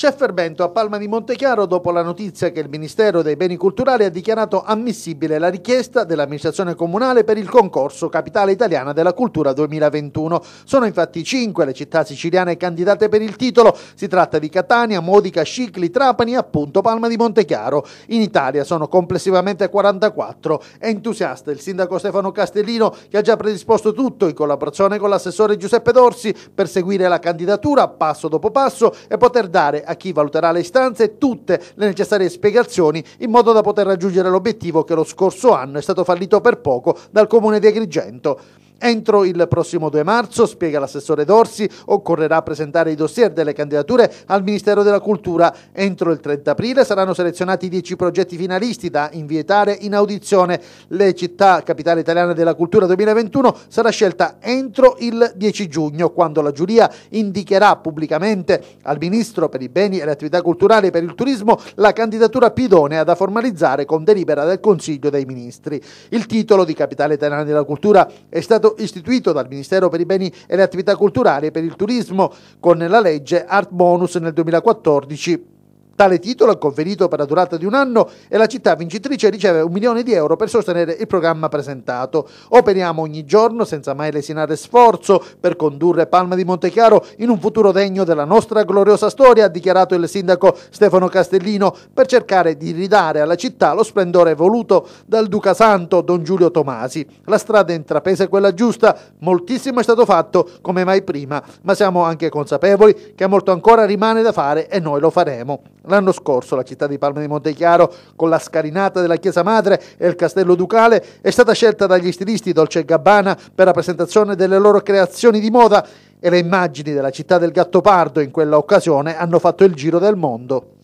C'è fermento a Palma di Montechiaro dopo la notizia che il Ministero dei Beni Culturali ha dichiarato ammissibile la richiesta dell'amministrazione comunale per il concorso Capitale Italiana della Cultura 2021. Sono infatti cinque le città siciliane candidate per il titolo. Si tratta di Catania, Modica, Scicli, Trapani e appunto Palma di Montechiaro. In Italia sono complessivamente 44. È entusiasta il sindaco Stefano Castellino che ha già predisposto tutto in collaborazione con l'assessore Giuseppe Dorsi per seguire la candidatura passo dopo passo e poter dare a chi valuterà le istanze tutte le necessarie spiegazioni in modo da poter raggiungere l'obiettivo che lo scorso anno è stato fallito per poco dal comune di Agrigento. Entro il prossimo 2 marzo, spiega l'assessore Dorsi, occorrerà presentare i dossier delle candidature al Ministero della Cultura. Entro il 30 aprile saranno selezionati 10 progetti finalisti da invietare in audizione. Le città capitale italiana della cultura 2021 sarà scelta entro il 10 giugno, quando la giuria indicherà pubblicamente al Ministro per i beni e le attività culturali e per il turismo la candidatura più idonea da formalizzare con delibera del Consiglio dei Ministri. Il titolo di capitale italiana della cultura è stato fondo istituito dal Ministero per i beni e le attività culturali e per il turismo con la legge Art Bonus nel 2014. Tale titolo è conferito per la durata di un anno e la città vincitrice riceve un milione di euro per sostenere il programma presentato. Operiamo ogni giorno senza mai lesinare sforzo per condurre Palma di Montechiaro in un futuro degno della nostra gloriosa storia, ha dichiarato il sindaco Stefano Castellino, per cercare di ridare alla città lo splendore voluto dal Duca Santo Don Giulio Tomasi. La strada intrapresa è quella giusta, moltissimo è stato fatto come mai prima, ma siamo anche consapevoli che molto ancora rimane da fare e noi lo faremo. L'anno scorso la città di Palma di Montechiaro, con la scalinata della Chiesa Madre e il Castello Ducale, è stata scelta dagli stilisti Dolce Gabbana per la presentazione delle loro creazioni di moda e le immagini della città del Gattopardo in quella occasione hanno fatto il giro del mondo.